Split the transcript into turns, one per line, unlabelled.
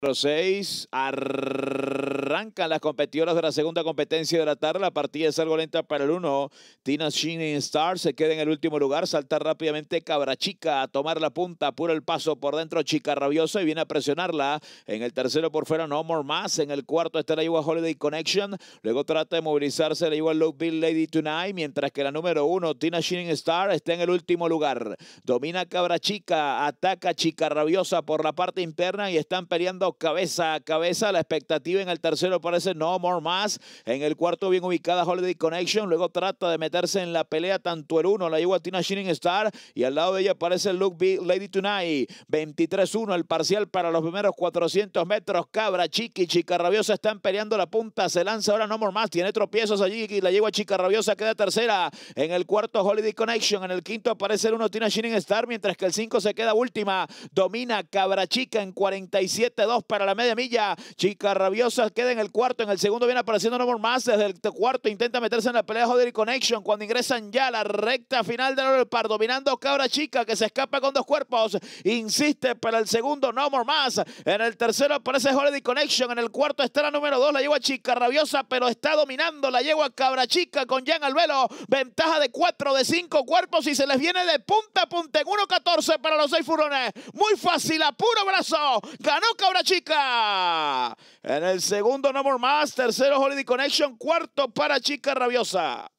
6. arrrrr. Arrancan las competidoras de la segunda competencia de la tarde. La partida es algo lenta para el uno, Tina Shining Star se queda en el último lugar. Salta rápidamente Cabra Chica a tomar la punta. Apura el paso por dentro. Chica Rabiosa y viene a presionarla. En el tercero por fuera No More Más. En el cuarto está la igual Holiday Connection. Luego trata de movilizarse la igual Look Bill Lady Tonight. Mientras que la número uno, Tina Shining Star, está en el último lugar. Domina Cabra Chica. Ataca Chica Rabiosa por la parte interna y están peleando cabeza a cabeza. La expectativa en el tercero aparece No More Más. En el cuarto, bien ubicada Holiday Connection. Luego trata de meterse en la pelea tanto el uno, la yegua Tina Shining Star. Y al lado de ella aparece Look Big Lady Tonight. 23-1 el parcial para los primeros 400 metros. Cabra, Chiqui, Chica Rabiosa están peleando la punta. Se lanza ahora No More Más. Tiene tropiezos allí. Y la yegua Chica Rabiosa queda tercera. En el cuarto, Holiday Connection. En el quinto aparece el uno, Tina Shining Star. Mientras que el 5 se queda última. Domina Cabra Chica en 47-2 para la media milla. Chica Rabiosa queda en el cuarto. En el segundo viene apareciendo No More Más. Desde el cuarto intenta meterse en la pelea de Connection. Cuando ingresan ya a la recta final del oro par, dominando Cabra Chica que se escapa con dos cuerpos. Insiste para el segundo No More Más. En el tercero aparece Holiday Connection. En el cuarto está la número dos, la yegua Chica. Rabiosa, pero está dominando la yegua Cabra Chica con Jan al velo. Ventaja de cuatro, de cinco cuerpos y se les viene de punta a punta en 1.14 para los seis furones. Muy fácil, a puro brazo. Ganó Cabra Chica. En el segundo. Segundo, No More Más. Tercero, Holiday Connection. Cuarto, para Chica Rabiosa.